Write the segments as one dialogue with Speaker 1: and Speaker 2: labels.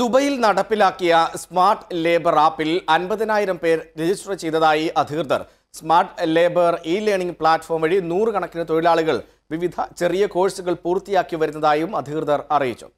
Speaker 1: ദുബൈയിൽ നടപ്പിലാക്കിയ smart labour ആപ്പിൽ അൻപതിനായിരം പേർ രജിസ്റ്റർ ചെയ്തതായി അധികൃതർ smart labour e learning platform വഴി നൂറുകണക്കിന് തൊഴിലാളികൾ വിവിധ ചെറിയ കോഴ്സുകൾ പൂർത്തിയാക്കി വരുന്നതായും അധികൃതർ അറിയിച്ചു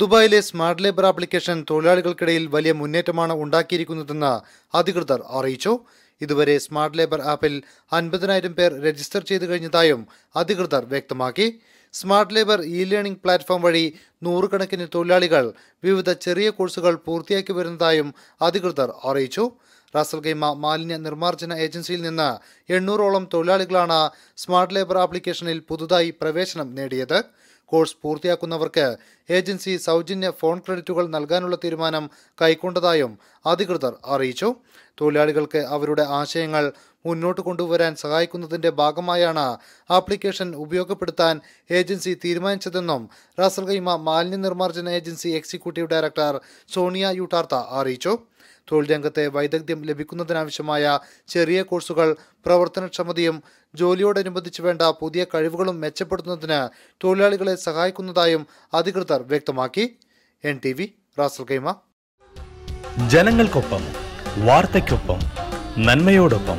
Speaker 2: ദുബായിലെ സ്മാർട്ട് ലേബർ ആപ്ലിക്കേഷൻ തൊഴിലാളികൾക്കിടയിൽ വലിയ മുന്നേറ്റമാണ് ഉണ്ടാക്കിയിരിക്കുന്നതെന്ന് അധികൃതർ അറിയിച്ചു ഇതുവരെ സ്മാർട്ട് ലേബർ ആപ്പിൽ അൻപതിനായിരം പേർ രജിസ്റ്റർ ചെയ്തു കഴിഞ്ഞതായും അധികൃതർ വ്യക്തമാക്കി smart labour e learning platform വഴി നൂറുകണക്കിന് തൊഴിലാളികൾ വിവിധ ചെറിയ കോഴ്സുകൾ പൂർത്തിയാക്കി വരുന്നതായും അധികൃതർ അറിയിച്ചു റാസൽഗൈമ മാലിന്യ നിർമ്മാർജ്ജന ഏജൻസിയിൽ നിന്ന് എണ്ണൂറോളം തൊഴിലാളികളാണ് സ്മാർട്ട് ലേബർ ആപ്ലിക്കേഷനിൽ പുതുതായി പ്രവേശനം നേടിയത് കോഴ്സ് പൂർത്തിയാക്കുന്നവർക്ക് ഏജൻസി സൗജന്യ ഫോൺ ക്രെഡിറ്റുകൾ നൽകാനുള്ള തീരുമാനം കൈക്കൊണ്ടതായും അധികൃതർ അറിയിച്ചു തൊഴിലാളികൾക്ക് അവരുടെ ആശയങ്ങൾ മുന്നോട്ട് കൊണ്ടുവരാൻ സഹായിക്കുന്നതിന്റെ ഭാഗമായാണ് ആപ്ലിക്കേഷൻ ഉപയോഗപ്പെടുത്താൻ ഏജൻസി തീരുമാനിച്ചതെന്നും റാസൽ മാലിന്യ നിർമ്മാർജ്ജന ഏജൻസി എക്സിക്യൂട്ടീവ് ഡയറക്ടർ സോണിയ യുട്ടാർത്ത അറിയിച്ചു തൊഴിൽ രംഗത്തെ വൈദഗ്ധ്യം ലഭിക്കുന്നതിനാവശ്യമായ ചെറിയ കോഴ്സുകൾ പ്രവർത്തനക്ഷമതയും ജോലിയോടനുബന്ധിച്ച് വേണ്ട പുതിയ കഴിവുകളും മെച്ചപ്പെടുത്തുന്നതിന് തൊഴിലാളികളെ സഹായിക്കുന്നതായും അധികൃതർ വ്യക്തമാക്കി എൻ ടി വി റാസൽ
Speaker 1: ജനങ്ങൾക്കൊപ്പം വാർത്തയ്ക്കൊപ്പം നന്മയോടൊപ്പം